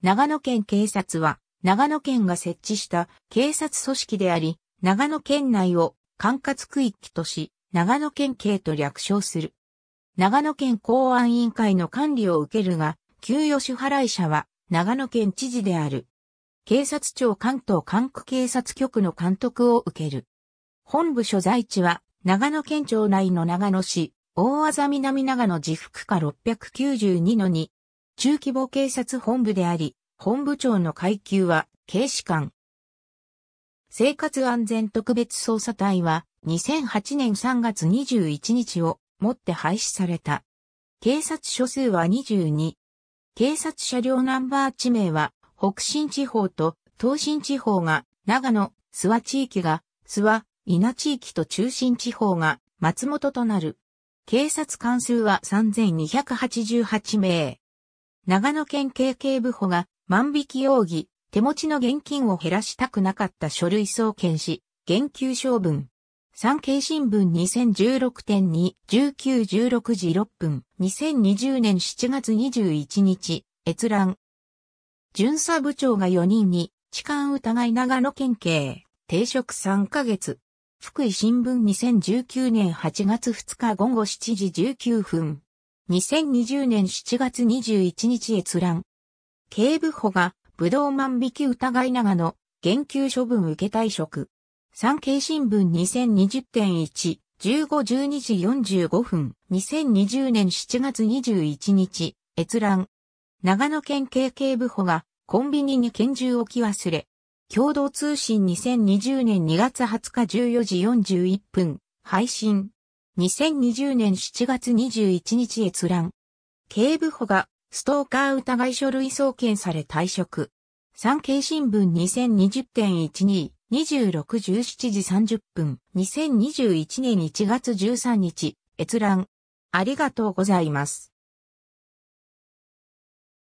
長野県警察は、長野県が設置した警察組織であり、長野県内を管轄区域とし、長野県警と略称する。長野県公安委員会の管理を受けるが、給与支払い者は長野県知事である。警察庁関東管区警察局の監督を受ける。本部所在地は長野県庁内の長野市、大字南長野自福下692の2、中規模警察本部であり、本部長の階級は警視官。生活安全特別捜査隊は2008年3月21日をもって廃止された。警察署数は22。警察車両ナンバー地名は北新地方と東新地方が長野、諏訪地域が諏訪、稲地域と中心地方が松本となる。警察官数は3288名。長野県警警部補が万引き容疑、手持ちの現金を減らしたくなかった書類送検し、減給処分。産経新聞2016.2、1916時6分、2020年7月21日、閲覧。巡査部長が4人に、痴漢疑い長野県警、停職3ヶ月。福井新聞2019年8月2日午後7時19分。2020年7月21日閲覧。警部補が、武道万引き疑い長野、減給処分受け退職。産経新聞2020.1、15-12時45分、2020年7月21日、閲覧。長野県警警部補が、コンビニに拳銃置き忘れ。共同通信2020年2月20日14時41分、配信。2020年7月21日閲覧。警部補がストーカー疑い書類送検され退職。産経新聞2020.12、26.17時30分、2021年1月13日、閲覧。ありがとうございます。